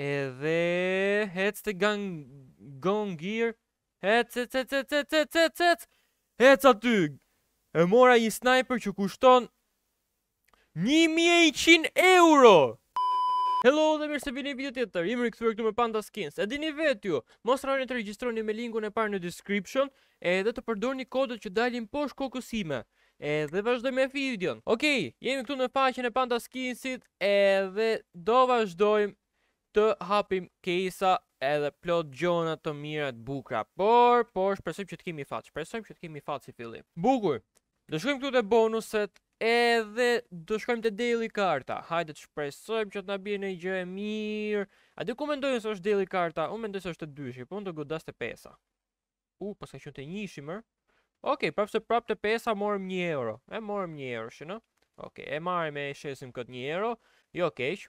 Edhe hec të gang gong gear. Hec hec hec hec hec hec hec hec. Hec aty. E mora një sniper që kushton 1100 euro. Hello dhe mirë se vini video tjetër. Jemi rikthyer këtu me Panda Skins. E dini vetë ju, mos harroni të registroni me linkun e parë në description, edhe të një kodët që dalin poshtë kokës Edhe vazhdojmë me videon. Okej, jemi këtu në faqen e Panda Skinsit, edhe do vazhdojmë të hapim kesa edhe plot gjona të mira të bukura. Por, por shpresojmë që të kemi fat. Shpresojmë që të kemi fat si fillim. Bukur. Do shkojmë këtu te bonuset edhe do shkojmë te daily karta. Hajde të shpresojmë që të na bie një gjë e mirë. A do komentojnë se është daily karta? Unë mendoj se është e dyshi, po unë do godas te pesa. U, po sa qonte një shimër. Okej, okay, prapse prap te pesa morëm 1 euro. E morëm 1 euro, shënë. Okej, e marrim e shesim kët 1 euro. Jo keq. Okay,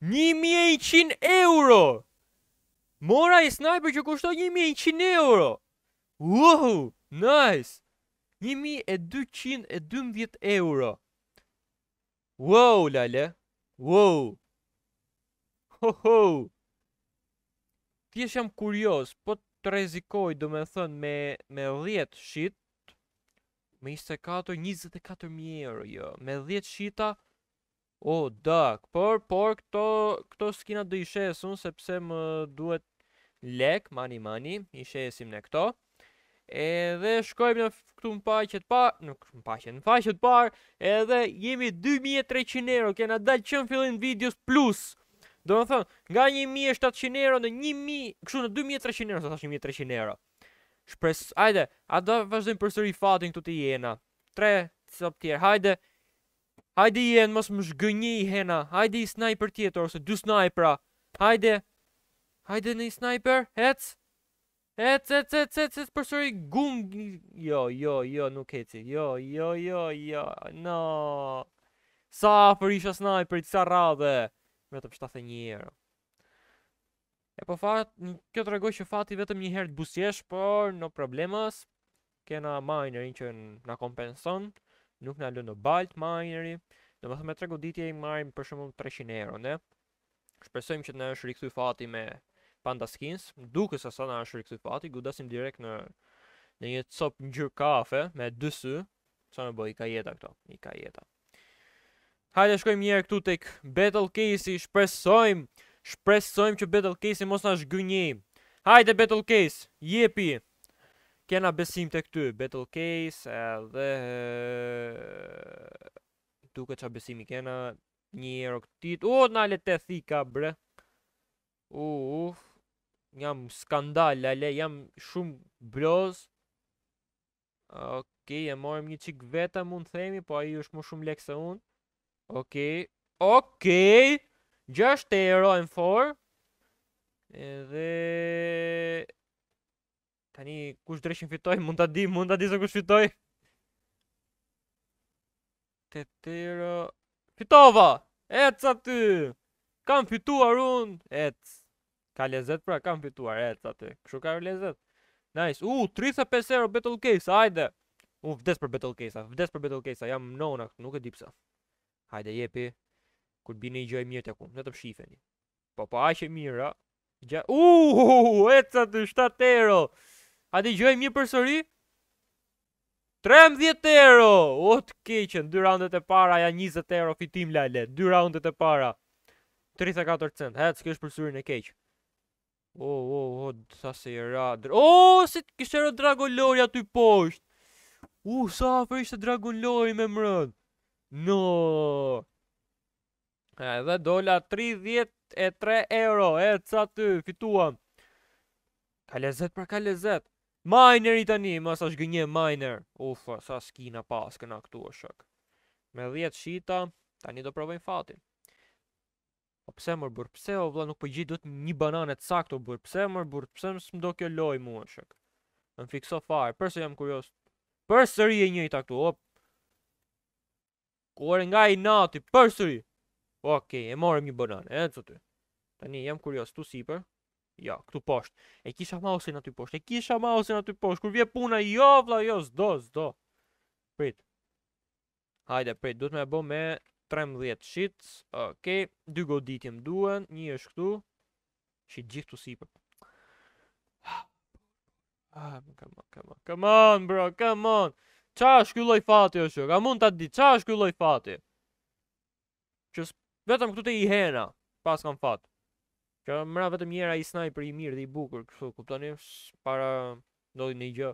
1100 euro. Mora i sniper që kushton 1100 euro. Wow! nice. 1212 euro. Wow, lale. Wow. Ho, ho. Ti jam kurios, po të rezikoj, do me thënë, me, me 10 shit, me 24, 24.000 euro, jo. Me 10 shita, O, oh, por, por, këto, këto skina i ishesun, sepse më duhet lek, mani, mani, ishesim në këto. Edhe shkojmë në këtu në paqet par, nuk në paqet, në paqet par, edhe jemi 2300 euro, kena dalë që në fillin videos plus. Do në thëmë, nga 1700 euro në 1000, këshu në 2300 euro, sa thashtë 1300 euro. Shpres, ajde, a do vazhdojmë për sëri fatin këtu të jena. 3, sop tjerë, hajde. Hajde jenë mos më shgënji i hena Hajde i sniper tjetër ose du snipera Hajde Hajde në i sniper Hec Hec, hec, hec, hec, hec, përshori gung Jo, jo, jo, nuk heci Jo, jo, jo, jo, no Sa për isha sniper, sa rabe Vetëm shtaf e njerë E po fat, kjo të regoj që fati vetëm një herë të busjesh, por në problemës Kena minorin që në kompenson nuk na lënë në Balt Mineri. Domethënë me tre goditje i marrim për shembull 300 euro, ne. Shpresojmë që të na është rikthy fati me Panda Skins, duke se sa na është rikthy fati, gudasim direkt në në një cop ngjyrë kafe me dy sy. Sa më bëj ka jeta këto, i ka jeta. Hajde shkojmë një herë këtu tek Battle Case, shpresojmë, shpresojmë që Battle Case mos na zgjynjë. Hajde Battle Case, jepi kena besim të këty, Battle Case, edhe... Duke qa besimi kena, një euro këtit, u, në ale të thika, bre. U, uh, jam skandal, ale jam shumë bloz. Ok, e morëm një qik vetë, mund themi, po aji është më shumë lek se unë. Ok, ok, gjasht e eroin for. Edhe... Tani kush dreshin fitoj, mund ta di, mund ta di se kush fitoj. Tetero. Fitova. Ec aty. Kam fituar un. Ec. Ka lezet pra, kam fituar ec aty. Kshu ka lezet. Nice. U, uh, 35 euro battle case. Hajde. U uh, vdes për battle case. Vdes për battle case. Jam nona, nuk e di pse. Hajde jepi. Kur bini gjë e mirë tek unë, vetëm shifeni. Po po, aq e mirë, ha. U, uh, ec aty 7 euro. A dhe gjojmë një përsëri? 13 euro! O, të keqen, 2 roundet e para, ja 20 euro fitim lale, 2 roundet e para. 34 cent, hetë, është përsëri në keqë. O, o, o, sa se i radrë. o, si të kështë ero Dragon Lori aty poshtë. U, sa për ishte Dragon Lori me mërën. No. E, dhe dola 33 euro, e, sa ty, fituam. Ka lezet pra ka lezet. Miner i tani, mos është gënje miner. Uf, sa skina pas këna këtu o shok. Me 10 shita, tani do provojm fatin. O pse më bur, pse o vla nuk po gjit do të një banane të saktë o bur, pse më bur, pse më s'm do kjo loj mua shok. Më fikso fare, përse jam kurios. Përsëri e njëjta këtu, hop. Kuore nga i nati, përsëri. Okej, okay, e morëm një banane, e të Tani jam kurios, tu si për. Jo, këtu poshtë. E kisha mausin aty poshtë. E kisha mausin aty poshtë. Kur vje puna, jo, vla, jo, zdo, zdo. Prit. Hajde, prit. Duhet me bo me 13 sheets. oke, dy goditim duen. Një është këtu. Shit, gjithë të sipë. Ah, ah, come on, come on, come on, bro, come on. Qa është kjo loj fati është, ka mund të di, qa është kjo loj fati? Qës, vetëm këtu të i hena, pas kam fatë. Që mëra vetëm njëra i sniper i mirë dhe i bukur kështu, kuptoni? Para ndodhi një gjë.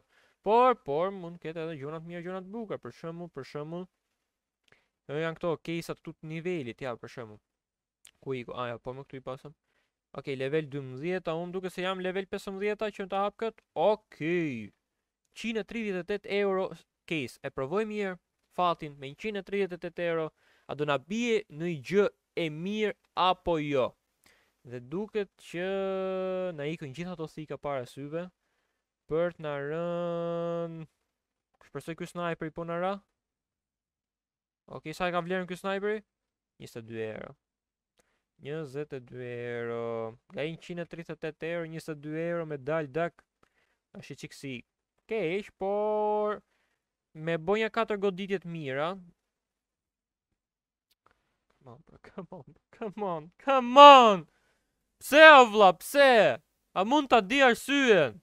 Por, por mund të ketë edhe gjonat të mira, bukur, të bukura, për shembull, për shembull. Ne janë këto kesa tut nivelit, ja, për shembull. Ku i po më këtu i pasëm. Ok, level 12, a unë duke se jam level 15-a që në të hapë këtë? Ok, 138 euro case, e provoj mirë fatin me 138 euro, a do na bje në gjë e mirë apo jo? dhe duket që na ikën gjithë ato thika para syve për të na rënë shpresoj ky sniper po na ra. Okej, okay, sa e ka vlerën ky sniper? 22 euro. 22 euro. Ga 138 euro, 22 euro me dal dak. Është çik si keq, por me bonja 4 goditje të mira. Come on, bro, come on, come on, come on! Pse o vla, pse? A mund të di arsyen?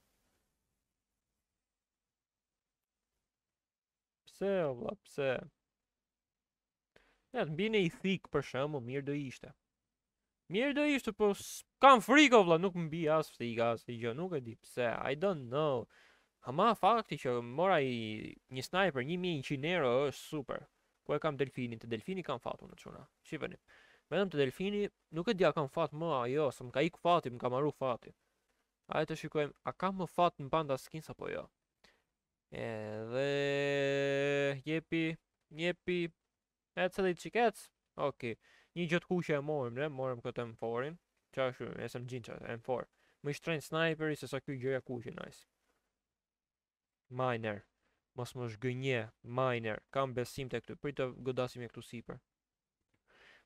Pse o vla, pse? Ja, të mbine i thikë për shëmë, mirë do ishte. Mirë do ishte, po kam frikë o vla, nuk mbi as frikë, as i gjë, nuk e di pse, I don't know. Ama fakti që mora i një sniper 1100 euro është super. Ku e kam delfinin, të delfini kam fatu në quna. shifënit Vetëm te delfini nuk e di a kam fat më ajo, se më ka ik fati, më ka marru fati. A e të shikojmë, a kam më fat në banda skin apo po jo? E dhe... Jepi, jepi... E se dhe i qiket? Ok, një gjëtë kuqe e morëm, ne? Morëm këtë M4-in. Qa është, e se gjinë që M4. Më ishtë sniperi, se sa kjo i gjëja kuqe nice. Miner. Mos më shgënje, miner. Kam besim të këtu, Prit të godasim e këtu siper.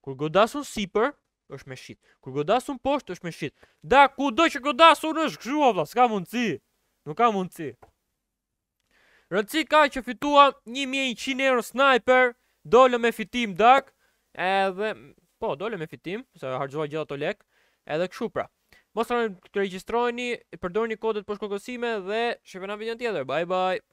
Kur godasun sipër, është me shit. Kur godasun poshtë, është me shit. Da ku do që godasun është kështu valla, s'ka mundsi. Nuk ka mundsi. Rëndësi ka që fitua 1100 euro sniper, dole me fitim dark, edhe po, dole me fitim, se harxova gjithë ato lek, edhe kështu pra. Mos të regjistroheni, përdorni kodet për shkokosime dhe shifëna video tjetër. Bye bye.